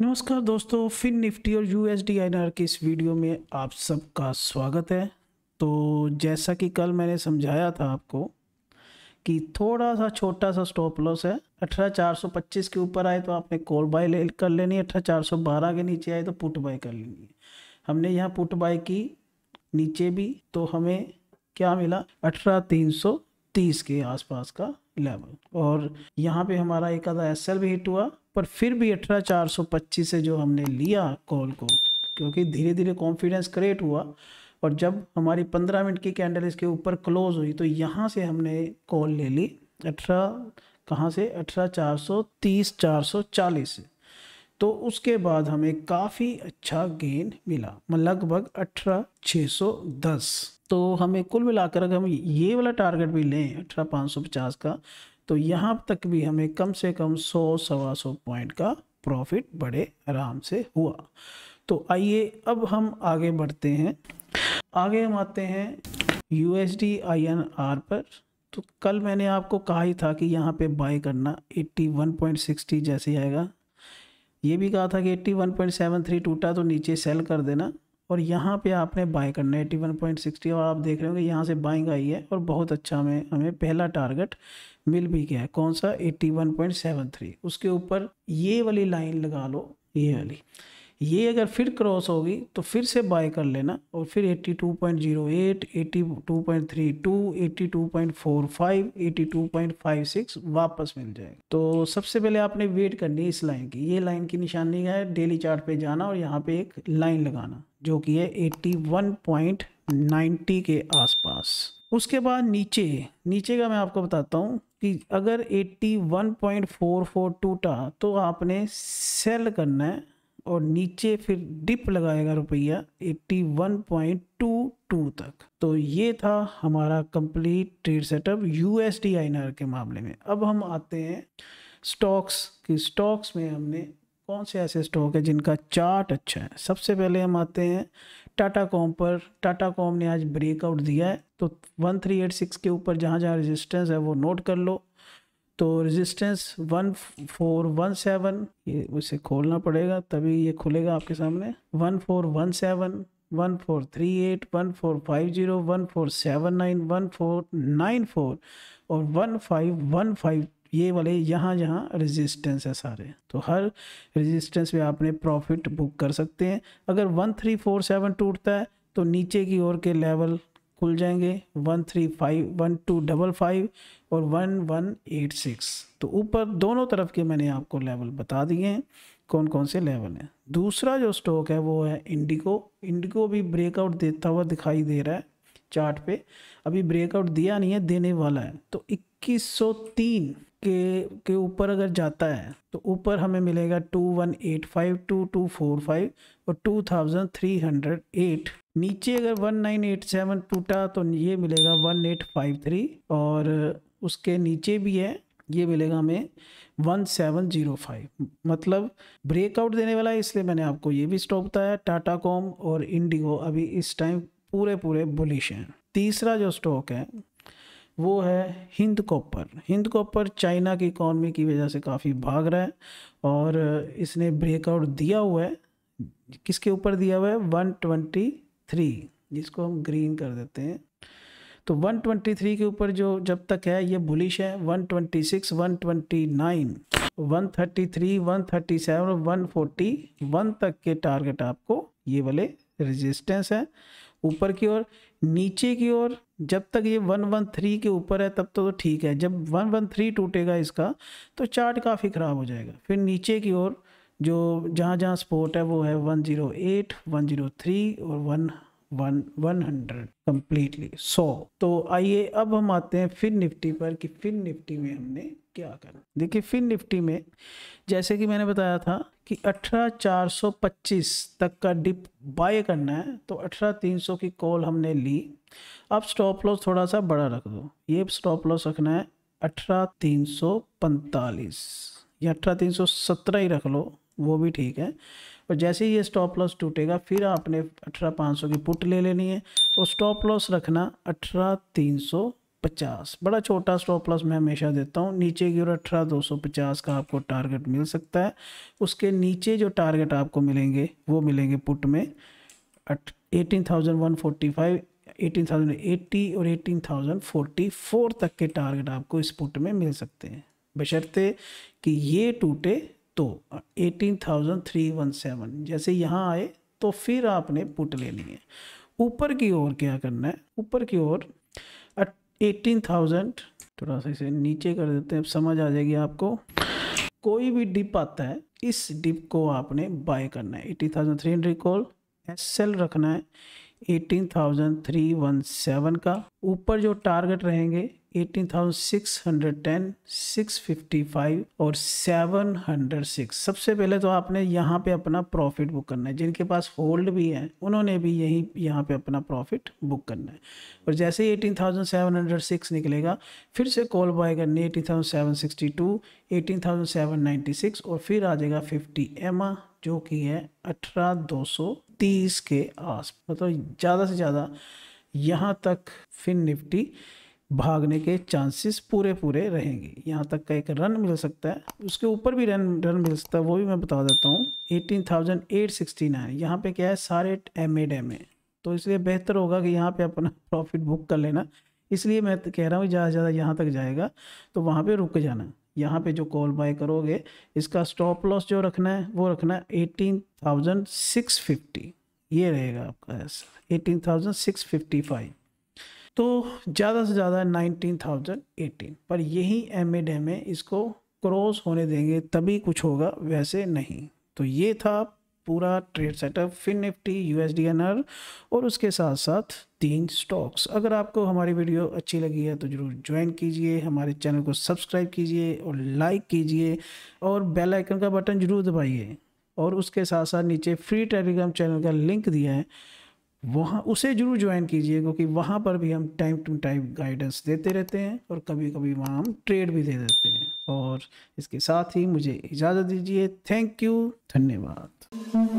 नमस्कार दोस्तों Fin Nifty और यू एस डी की इस वीडियो में आप सबका स्वागत है तो जैसा कि कल मैंने समझाया था आपको कि थोड़ा सा छोटा सा स्टॉप लॉस है अठारह चार सौ पच्चीस के ऊपर आए तो आपने कॉल बाय ले कर लेनी है अठारह चार सौ बारह के नीचे आए तो पुट बाय कर लेनी है हमने यहाँ पुट बाय की नीचे भी तो हमें क्या मिला अठारह तीन सौ तीस के आसपास का लेवल और यहाँ पे हमारा एक आधा एस भी हिट हुआ पर फिर भी अठारह चार सौ पच्चीस से जो हमने लिया कॉल को क्योंकि धीरे धीरे कॉन्फिडेंस क्रिएट हुआ और जब हमारी पंद्रह मिनट की कैंडल इसके ऊपर क्लोज हुई तो यहाँ से हमने कॉल ले ली अठारह कहाँ से अठारह चार सौ तीस चार सौ चालीस से तो उसके बाद हमें काफ़ी अच्छा गेन मिला लगभग अठारह छः सौ दस तो हमें कुल मिलाकर अगर हम ये वाला टारगेट भी लें अठारह पाँच सौ पचास का तो यहाँ तक भी हमें कम से कम सौ सवा सौ पॉइंट का प्रॉफिट बड़े आराम से हुआ तो आइए अब हम आगे बढ़ते हैं आगे हम आते हैं U S D I N R पर तो कल मैंने आपको कहा ही था कि यहाँ पे बाय करना 81.60 जैसे आएगा ये भी कहा था कि 81.73 टूटा तो नीचे सेल कर देना और यहाँ पे आपने बाय करना है एटी वन पॉइंट सिक्सटी और आप देख रहे होंगे यहाँ से बाइंग आई है और बहुत अच्छा हमें हमें पहला टारगेट मिल भी गया है कौन सा eighty one point seven three उसके ऊपर ये वाली लाइन लगा लो ये वाली ये अगर फिर क्रॉस होगी तो फिर से बाय कर लेना और फिर 82.08, 82.32, 82.45, 82.56 वापस मिल जाएगा तो सबसे पहले आपने वेट करनी है इस लाइन की ये लाइन की निशानी है डेली चार्ट पे जाना और यहाँ पे एक लाइन लगाना जो कि है 81.90 के आसपास उसके बाद नीचे नीचे का मैं आपको बताता हूँ कि अगर 81.44 टूटा तो आपने सेल करना है और नीचे फिर डिप लगाएगा रुपया 81.22 तक तो ये था हमारा complete trade setup USD INR के मामले में अब हम आते हैं स्टॉक्स कि स्टॉक्स में हमने कौन से ऐसे स्टॉक है जिनका चार्ट अच्छा है सबसे पहले हम आते हैं टाटा कॉम पर टाटा कॉम ने आज ब्रेकआउट दिया है तो 1386 के ऊपर जहाँ जहाँ रेजिस्टेंस है वो नोट कर लो तो resistance one four one seven ये उसे खोलना पड़ेगा तभी ये खुलेगा आपके सामने one four one seven one four three eight one four five zero one four seven nine one four nine four और वन फाइव वन फाइव ये वाले यहाँ यहाँ रेजिस्टेंस है सारे तो हर रेजिस्टेंस पे आपने प्रॉफिट बुक कर सकते हैं अगर वन थ्री फोर सेवन टूटता है तो नीचे की ओर के लेवल खुल जाएंगे one three five one two double five और वन वन एट सिक्स तो ऊपर दोनों तरफ के मैंने आपको लेवल बता दिए हैं कौन कौन से लेवल हैं दूसरा जो स्टॉक है वो है इंडिगो इंडिगो भी ब्रेकआउट देता हुआ दिखाई दे रहा है चार्ट पे अभी ब्रेकआउट दिया नहीं है देने वाला है तो 2103 के के ऊपर अगर जाता है तो ऊपर हमें मिलेगा two two two one eight five four five और two thousand three hundred eight नीचे अगर वन नाइन एट सेवन टूटा तो ये मिलेगा वन एट फाइव थ्री और उसके नीचे भी है ये मिलेगा हमें वन सेवन जीरो फाइव मतलब ब्रेकआउट देने वाला है इसलिए मैंने आपको ये भी स्टॉक बताया टाटा कॉम और इंडिगो अभी इस टाइम पूरे पूरे बुलिश हैं तीसरा जो स्टॉक है वो है Hind Copper Hind Copper China की इकॉनमी की वजह से काफ़ी भाग रहा है और इसने ब्रेकआउट दिया हुआ है किसके ऊपर दिया हुआ है वन ट्वेंटी थ्री जिसको हम ग्रीन कर देते हैं तो 123 के ऊपर जो जब तक है ये बुलिश है 126, 129, 133, 137 और 141 तक के टारगेट आपको ये वाले रेजिस्टेंस है ऊपर की ओर नीचे की ओर जब तक ये 113 के ऊपर है तब तो ठीक है जब 113 टूटेगा इसका तो चार्ट काफ़ी ख़राब हो जाएगा फिर नीचे की ओर जो जहाँ जहाँ स्पोर्ट है वो है 108, 103 और one one one hundred completely सौ तो आइए अब हम आते हैं फिन निफ्टी पर कि फिन निफ्टी में हमने क्या करना देखिए फिन निफ्टी में जैसे कि मैंने बताया था कि 18425 तक का डिप बाय करना है तो 18300 की कॉल हमने ली अब स्टॉप लॉस थोड़ा सा बड़ा रख दो ये स्टॉप लॉस रखना है 18345 या सत्रह ही रख लो वो भी ठीक है और जैसे ही ये स्टॉप लॉस टूटेगा फिर आपने अठारह पाँच सौ की पुट ले लेनी है और स्टॉप लॉस रखना अठारह तीन सौ पचास बड़ा छोटा स्टॉप लॉस मैं हमेशा देता हूँ नीचे की ओर अठारह दो सौ पचास का आपको टारगेट मिल सकता है उसके नीचे जो टारगेट आपको मिलेंगे वो मिलेंगे पुट में eighteen thousand one forty five eighteen thousand eighty और एटीन थाउजेंड फोर्टी फोर तक के टारगेट आपको इस पुट में मिल सकते हैं बशर्ते कि ये टूटे तो 18,317 जैसे यहाँ आए तो फिर आपने पुट लेनी है ऊपर की ओर क्या करना है ऊपर की ओर एटीन थाउजेंड थोड़ा सा इसे नीचे कर देते हैं अब समझ आ जाएगी आपको कोई भी डिप आता है इस डिप को आपने बाय करना है eighteen thousand three hundred call as sell रखना है 18,317 का ऊपर जो टारगेट रहेंगे 18,610, 655 और 706 सबसे पहले तो आपने यहाँ पे अपना प्रॉफिट बुक करना है जिनके पास होल्ड भी है उन्होंने भी यही यहाँ पे अपना प्रॉफिट बुक करना है और जैसे ही 18,706 निकलेगा फिर से कॉल बाय करनी है 18,762, 18,796 और फिर आ जाएगा 50 एम जो कि है अठारह तीस के आस मतलब तो ज़्यादा से ज़्यादा यहाँ तक फिन निफ्टी भागने के चांसेस पूरे पूरे रहेंगे यहाँ तक का एक रन मिल सकता है उसके ऊपर भी रन रन मिल सकता है वो भी मैं बता देता हूँ eighteen thousand eight sixty nine यहाँ पर क्या है सारे एम ए डैम तो इसलिए बेहतर होगा कि यहाँ पे अपना प्रॉफिट बुक कर लेना इसलिए मैं कह रहा हूँ ज़्यादा से ज़्यादा यहाँ तक जाएगा तो वहाँ पे रुक जाना यहाँ पे जो कॉल बाय करोगे इसका स्टॉप लॉस जो रखना है वो रखना है एटीन थाउजेंड सिक्स फिफ्टी ये रहेगा आपका eighteen thousand six fifty five तो ज़्यादा से ज़्यादा नाइनटीन थाउजेंड एटीन पर यही एम ए डे में इसको क्रॉस होने देंगे तभी कुछ होगा वैसे नहीं तो ये था पूरा trade setup Fin Nifty U और उसके साथ साथ तीन स्टॉक्स अगर आपको हमारी वीडियो अच्छी लगी है तो ज़रूर ज्वाइन कीजिए हमारे चैनल को सब्सक्राइब कीजिए और लाइक कीजिए और बेल आइकन का बटन ज़रूर दबाइए और उसके साथ साथ नीचे फ्री टेलीग्राम चैनल का लिंक दिया है वहाँ उसे जरूर ज्वाइन कीजिए क्योंकि वहाँ पर भी हम टाइम टू टाइम गाइडेंस देते रहते हैं और कभी कभी वहाँ हम ट्रेड भी दे देते हैं और इसके साथ ही मुझे इजाज़त दीजिए थैंक यू धन्यवाद